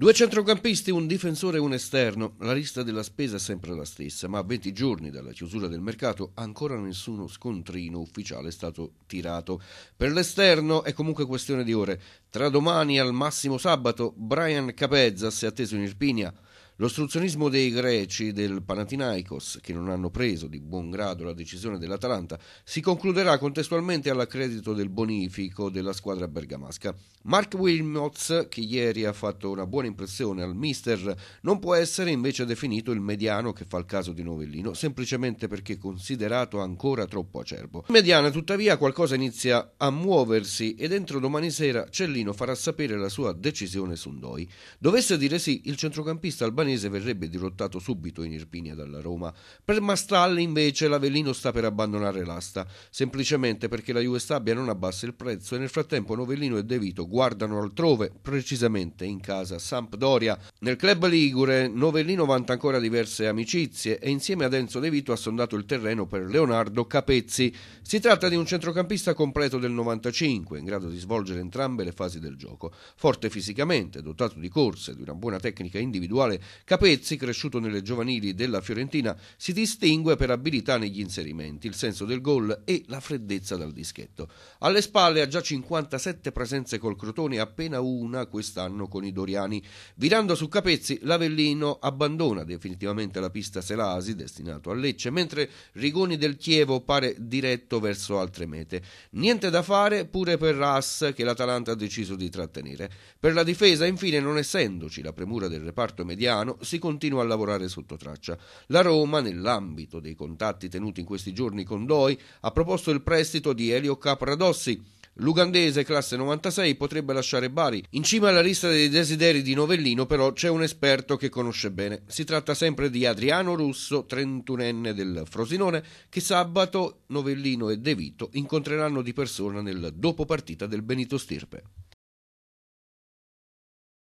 Due centrocampisti, un difensore e un esterno. La lista della spesa è sempre la stessa, ma a 20 giorni dalla chiusura del mercato ancora nessuno scontrino ufficiale è stato tirato. Per l'esterno è comunque questione di ore. Tra domani al massimo sabato, Brian Capezas è atteso in Irpinia. L'ostruzionismo dei greci del Panathinaikos, che non hanno preso di buon grado la decisione dell'Atalanta, si concluderà contestualmente all'accredito del bonifico della squadra bergamasca. Mark Wilmots, che ieri ha fatto una buona impressione al mister, non può essere invece definito il mediano che fa il caso di Novellino, semplicemente perché considerato ancora troppo acerbo. In mediana, tuttavia, qualcosa inizia a muoversi e dentro domani sera c'è lì Berlino farà sapere la sua decisione su noi. Dovesse dire sì, il centrocampista albanese verrebbe dirottato subito in Irpinia dalla Roma. Per Mastral invece l'Avellino sta per abbandonare l'asta, semplicemente perché la Juve Stabia non abbassa il prezzo e nel frattempo Novellino e De Vito guardano altrove, precisamente in casa Sampdoria. Nel club ligure Novellino vanta ancora diverse amicizie e insieme ad Enzo De Vito ha sondato il terreno per Leonardo Capezzi. Si tratta di un centrocampista completo del 95, in grado di svolgere entrambe le fasi fasi del gioco. Forte fisicamente, dotato di corse e di una buona tecnica individuale, Capezzi, cresciuto nelle giovanili della Fiorentina, si distingue per abilità negli inserimenti, il senso del gol e la freddezza dal dischetto. Alle spalle ha già 57 presenze col Crotone, appena una quest'anno con i Doriani. Virando su Capezzi, l'Avellino abbandona definitivamente la pista Selasi, destinato a Lecce, mentre Rigoni del Chievo pare diretto verso altre mete. Niente da fare pure per Ras, che l'Atalanta ha decide deciso di trattenere. Per la difesa, infine, non essendoci la premura del reparto mediano, si continua a lavorare sotto traccia. La Roma, nell'ambito dei contatti tenuti in questi giorni con Doi, ha proposto il prestito di Elio Capradossi. L'ugandese classe 96 potrebbe lasciare Bari. In cima alla lista dei desideri di Novellino però c'è un esperto che conosce bene. Si tratta sempre di Adriano Russo, 31enne del Frosinone, che sabato Novellino e De Vito incontreranno di persona nel dopo partita del Benito Stirpe.